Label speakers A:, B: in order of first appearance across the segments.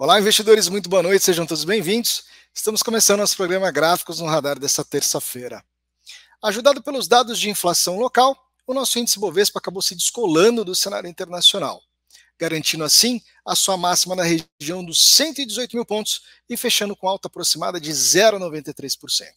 A: Olá, investidores, muito boa noite, sejam todos bem-vindos. Estamos começando nosso programa Gráficos no Radar desta terça-feira. Ajudado pelos dados de inflação local, o nosso índice Bovespa acabou se descolando do cenário internacional, garantindo assim a sua máxima na região dos 118 mil pontos e fechando com alta aproximada de 0,93%.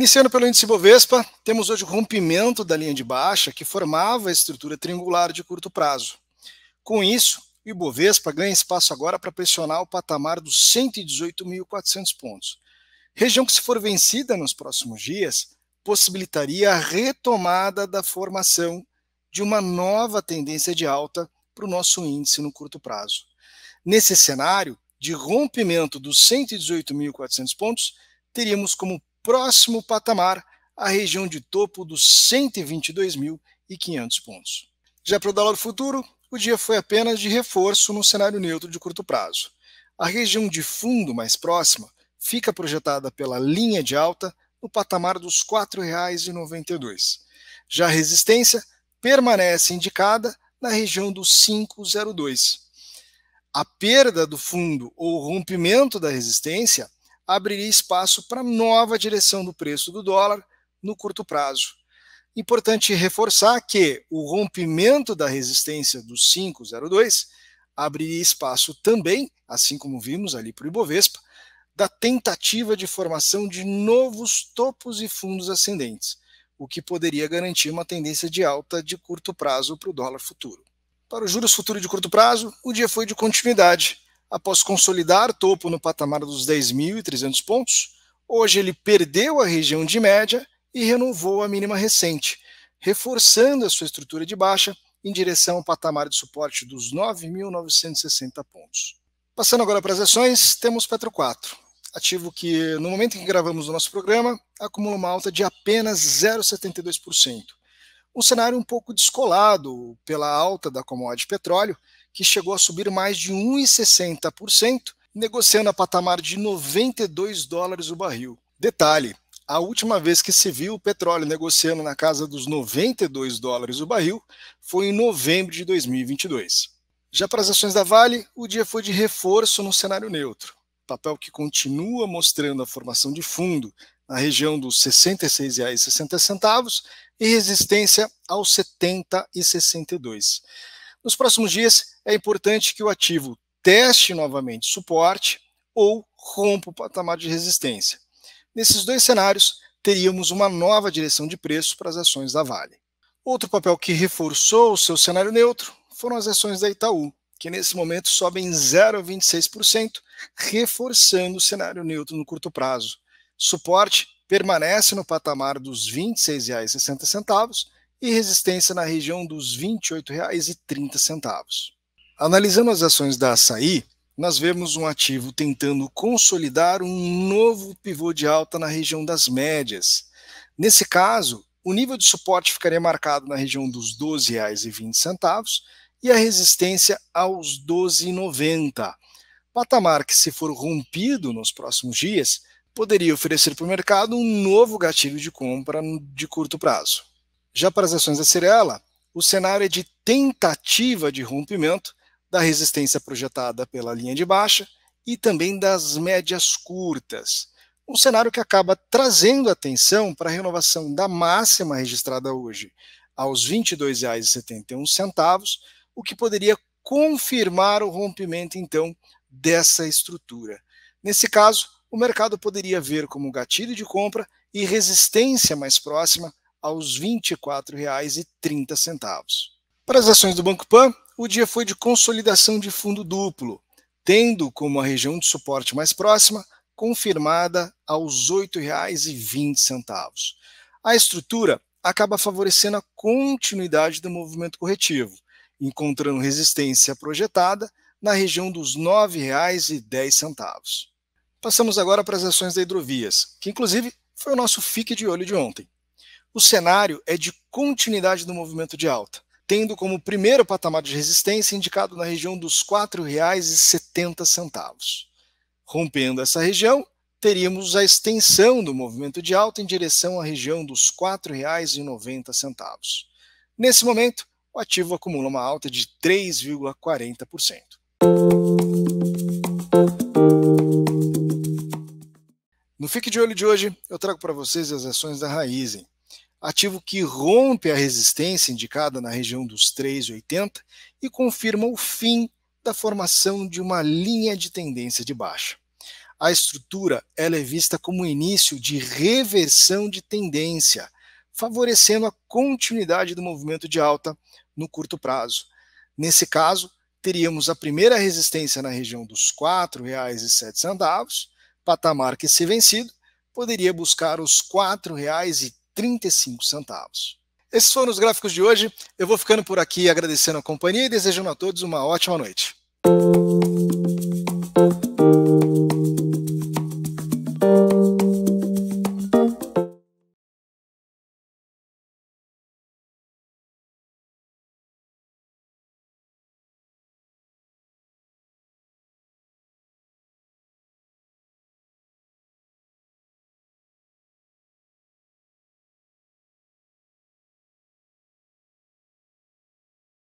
A: Iniciando pelo índice Bovespa, temos hoje o rompimento da linha de baixa que formava a estrutura triangular de curto prazo. Com isso, o Ibovespa ganha espaço agora para pressionar o patamar dos 118.400 pontos. Região que, se for vencida nos próximos dias, possibilitaria a retomada da formação de uma nova tendência de alta para o nosso índice no curto prazo. Nesse cenário de rompimento dos 118.400 pontos, teríamos como próximo patamar, a região de topo dos 122.500 pontos. Já para o dólar futuro, o dia foi apenas de reforço no cenário neutro de curto prazo. A região de fundo mais próxima fica projetada pela linha de alta no patamar dos R$ 4,92. Já a resistência permanece indicada na região dos 5,02. A perda do fundo ou rompimento da resistência abriria espaço para nova direção do preço do dólar no curto prazo. Importante reforçar que o rompimento da resistência dos 5,02 abriria espaço também, assim como vimos ali para o Ibovespa, da tentativa de formação de novos topos e fundos ascendentes, o que poderia garantir uma tendência de alta de curto prazo para o dólar futuro. Para os juros futuros de curto prazo, o dia foi de continuidade, após consolidar topo no patamar dos 10.300 pontos, hoje ele perdeu a região de média e renovou a mínima recente, reforçando a sua estrutura de baixa em direção ao patamar de suporte dos 9.960 pontos. Passando agora para as ações, temos Petro 4, ativo que, no momento em que gravamos o nosso programa, acumula uma alta de apenas 0,72%. Um cenário um pouco descolado pela alta da commodity petróleo, que chegou a subir mais de 1,60%, negociando a patamar de 92 dólares o barril. Detalhe: a última vez que se viu o petróleo negociando na casa dos 92 dólares o barril foi em novembro de 2022. Já para as ações da Vale, o dia foi de reforço no cenário neutro. Papel que continua mostrando a formação de fundo na região dos R$ 66,60 e resistência aos R$ 70,62. Nos próximos dias, é importante que o ativo teste novamente suporte ou rompa o patamar de resistência. Nesses dois cenários, teríamos uma nova direção de preço para as ações da Vale. Outro papel que reforçou o seu cenário neutro foram as ações da Itaú, que nesse momento sobem 0,26%, reforçando o cenário neutro no curto prazo. Suporte permanece no patamar dos R$ 26,60 e resistência na região dos R$ 28,30. Analisando as ações da Açaí, nós vemos um ativo tentando consolidar um novo pivô de alta na região das médias. Nesse caso, o nível de suporte ficaria marcado na região dos R$ 12,20 e a resistência aos R$ 12,90. Patamar que, se for rompido nos próximos dias, poderia oferecer para o mercado um novo gatilho de compra de curto prazo. Já para as ações da Cirela, o cenário é de tentativa de rompimento da resistência projetada pela linha de baixa e também das médias curtas. Um cenário que acaba trazendo atenção para a renovação da máxima registrada hoje aos R$ 22,71, o que poderia confirmar o rompimento então dessa estrutura. Nesse caso, o mercado poderia ver como gatilho de compra e resistência mais próxima aos R$ 24,30. Para as ações do Banco Pan, o dia foi de consolidação de fundo duplo, tendo como a região de suporte mais próxima confirmada aos R$ 8,20. A estrutura acaba favorecendo a continuidade do movimento corretivo, encontrando resistência projetada na região dos R$ 9,10. Passamos agora para as ações da Hidrovias, que inclusive foi o nosso fique de olho de ontem o cenário é de continuidade do movimento de alta, tendo como primeiro patamar de resistência indicado na região dos R$ 4,70. Rompendo essa região, teríamos a extensão do movimento de alta em direção à região dos R$ 4,90. Nesse momento, o ativo acumula uma alta de 3,40%. No Fique de Olho de hoje, eu trago para vocês as ações da Raizen ativo que rompe a resistência indicada na região dos 3,80 e confirma o fim da formação de uma linha de tendência de baixa. A estrutura ela é vista como início de reversão de tendência, favorecendo a continuidade do movimento de alta no curto prazo. Nesse caso, teríamos a primeira resistência na região dos R$ 4,07, patamar que, se vencido, poderia buscar os R$ 4,30 35 centavos. Esses foram os gráficos de hoje. Eu vou ficando por aqui agradecendo a companhia e desejando a todos uma ótima noite.